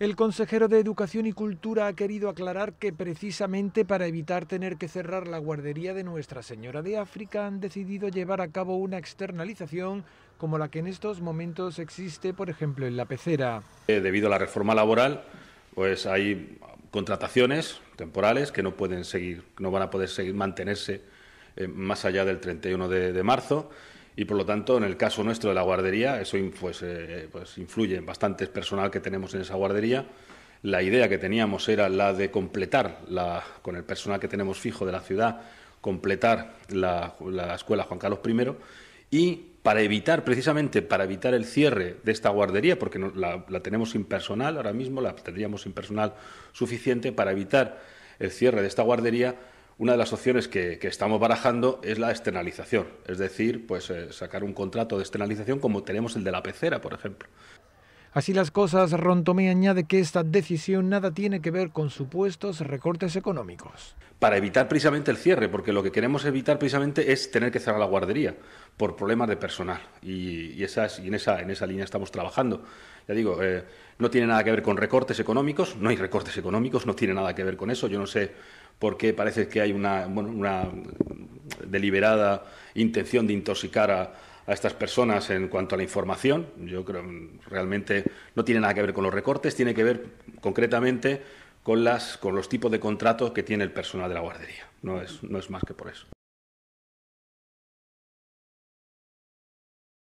El consejero de Educación y Cultura ha querido aclarar que precisamente para evitar tener que cerrar la guardería de Nuestra Señora de África han decidido llevar a cabo una externalización como la que en estos momentos existe, por ejemplo, en la pecera. Eh, debido a la reforma laboral, pues hay contrataciones temporales que no pueden seguir, no van a poder seguir mantenerse eh, más allá del 31 de marzo y por lo tanto en el caso nuestro de la guardería eso pues, eh, eh, pues, influye en bastante personal que tenemos en esa guardería la idea que teníamos era la de completar la, con el personal que tenemos fijo de la ciudad completar la, escuela Juan Carlos I y para evitar precisamente para evitar el cierre de esta guardería porque la, la tenemos sin personal ahora mismo la tendríamos sin personal suficiente para evitar el cierre de esta guardería una de las opciones que, estamos barajando es la externalización, es decir, pues eh, sacar un contrato de externalización como tenemos el de la pecera, por ejemplo. Así las cosas, Rontomé añade que esta decisión nada tiene que ver con supuestos recortes económicos. Para evitar precisamente el cierre, porque lo que queremos evitar precisamente es tener que cerrar la guardería por problemas de personal. Y, en, esa, en esa línea estamos trabajando. Ya digo, eh, no tiene nada que ver con recortes económicos, no hay recortes económicos, no tiene nada que ver con eso. Yo no sé porque parece que hay una, una deliberada intención de intoxicar a, estas personas en cuanto a la información. Yo creo realmente no tiene nada que ver con los recortes, tiene que ver concretamente con, las, con los tipos de contratos que tiene el personal de la guardería. No es, no es más que por eso.